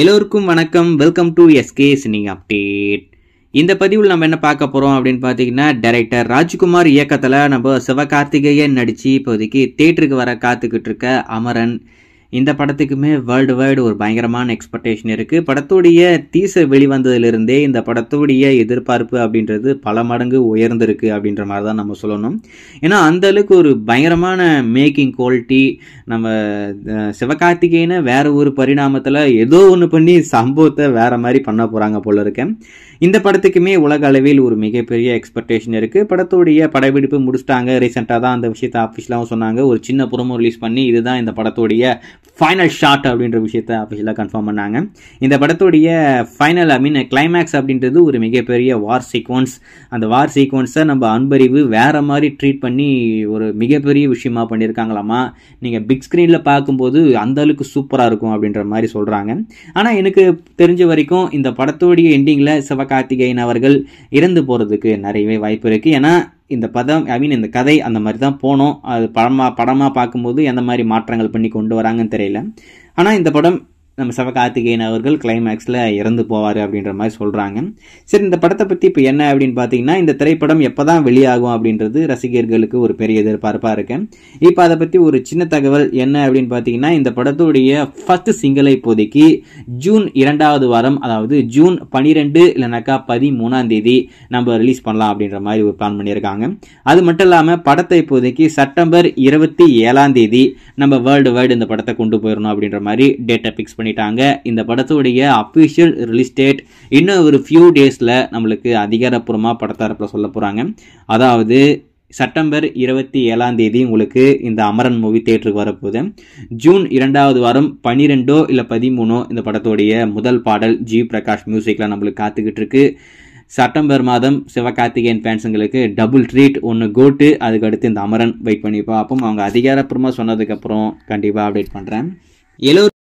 எல்லோருக்கும் வணக்கம் welcome to SK shining update இந்த பதிவில் நம்ம என்ன பார்க்க போகிறோம் அப்படின்னு பார்த்தீங்கன்னா டைரக்டர் ராஜ்குமார் இயக்கத்தில் நம்ம சிவகார்த்திகேயன் நடித்து இப்போதைக்கு தேட்டருக்கு வர காத்துக்கிட்டு இருக்க அமரன் இந்த படத்துக்குமே வேர்ல்டு வைடு ஒரு பயங்கரமான எக்ஸ்பெக்டேஷன் இருக்குது படத்துடைய டீசர் வெளிவந்ததுலேருந்தே இந்த படத்துடைய எதிர்பார்ப்பு அப்படின்றது பல மடங்கு உயர்ந்திருக்கு அப்படின்ற மாதிரி தான் நம்ம சொல்லணும் ஏன்னா அந்தளவுக்கு ஒரு பயங்கரமான மேக்கிங் குவாலிட்டி நம்ம சிவகார்த்திகேயனை வேறு ஒரு பரிணாமத்தில் ஏதோ ஒன்று பண்ணி சம்பவத்தை வேறு மாதிரி பண்ண போகிறாங்க போல இருக்கேன் இந்த படத்துக்குமே உலக அளவில் ஒரு மிகப்பெரிய எக்ஸ்பெக்டேஷன் இருக்குது படத்துடைய படப்பிடிப்பு முடிச்சிட்டாங்க ரீசெண்டாக தான் அந்த விஷயத்தை ஆஃபீஸ்லாம் சொன்னாங்க ஒரு சின்ன புறமும் ரிலீஸ் பண்ணி இதுதான் இந்த படத்துடைய ஃபைனல் ஷாட் அப்படின்ற விஷயத்த அஃபிஷியலாக கன்ஃபார்ம் பண்ணாங்க இந்த படத்துடைய ஃபைனல் ஐ மீன் கிளைமேக்ஸ் அப்படின்றது ஒரு மிகப்பெரிய வார் சீக்வன்ஸ் அந்த வார் சீக்வன்ஸை நம்ம அன்பறிவு வேறு மாதிரி ட்ரீட் பண்ணி ஒரு மிகப்பெரிய விஷயமா பண்ணியிருக்காங்களாமா நீங்கள் பிக் ஸ்க்ரீனில் பார்க்கும்போது அந்த அளவுக்கு சூப்பராக இருக்கும் அப்படின்ற மாதிரி சொல்கிறாங்க ஆனால் எனக்கு தெரிஞ்ச வரைக்கும் இந்த படத்துடைய எண்டிங்கில் சிவகார்த்திகேயன் அவர்கள் இறந்து போகிறதுக்கு நிறையவே வாய்ப்பு இருக்குது ஏன்னா இந்த பதம் ஐ மீன் இந்த கதை அந்த மாதிரி தான் போனோம் அது படமாக படமாக பார்க்கும்போது எந்த மாதிரி மாற்றங்கள் பண்ணி கொண்டு வராங்கன்னு தெரியல ஆனால் இந்த படம் நம்ம சிவகார்த்திகேயன் அவர்கள் கிளைமேக்ஸில் இறந்து போவார் அப்படின்ற மாதிரி சொல்கிறாங்க சரி இந்த படத்தை பற்றி இப்போ என்ன அப்படின்னு பார்த்தீங்கன்னா இந்த திரைப்படம் எப்போ தான் வெளியாகும் அப்படின்றது ரசிகர்களுக்கு ஒரு பெரிய எதிர்பார்ப்பாக இருக்கேன் இப்போ அதை பற்றி ஒரு சின்ன தகவல் என்ன அப்படின்னு பார்த்தீங்கன்னா இந்த படத்துடைய ஃபஸ்ட் சிங்கிளை இப்போதைக்கு ஜூன் இரண்டாவது வாரம் அதாவது ஜூன் பனிரெண்டு இல்லைனாக்கா பதிமூணாம் தேதி நம்ம ரிலீஸ் பண்ணலாம் அப்படின்ற மாதிரி ஒரு பிளான் பண்ணியிருக்காங்க அது மட்டும் இல்லாமல் படத்தை இப்போதைக்கு செப்டம்பர் இருபத்தி ஏழாம் தேதி நம்ம வேர்ல்டு வைடு இந்த படத்தை கொண்டு போயிடணும் அப்படின்ற மாதிரி டேட்டா பிக்ஸ் பண்ணி பண்ணிட்டாங்க இந்த படத்துடைய அஃபிஷியல் ரிலீஸ் டேட் இன்னும் ஒரு ஃபியூ டேஸில் நம்மளுக்கு அதிகாரப்பூர்வமாக படத்தரப்பில் சொல்ல போகிறாங்க அதாவது செப்டம்பர் இருபத்தி ஏழாம் தேதி உங்களுக்கு இந்த அமரன் மூவி தேட்டருக்கு வரப்போகுது ஜூன் இரண்டாவது வாரம் பன்னிரெண்டோ இல்லை பதிமூணோ இந்த படத்துடைய முதல் பாடல் ஜி பிரகாஷ் மியூசிக்கில் நம்மளுக்கு காத்துக்கிட்டு இருக்கு செப்டம்பர் மாதம் சிவகார்த்திகேயன் ஃபேன்ஸுங்களுக்கு டபுள் ட்ரீட் ஒன்று கோட்டு அதுக்கடுத்து இந்த அமரன் வெயிட் பண்ணி பார்ப்போம் அவங்க அதிகாரப்பூர்வமாக சொன்னதுக்கப்புறம் கண்டிப்பாக அப்டேட் பண்ணுறேன் எழுவது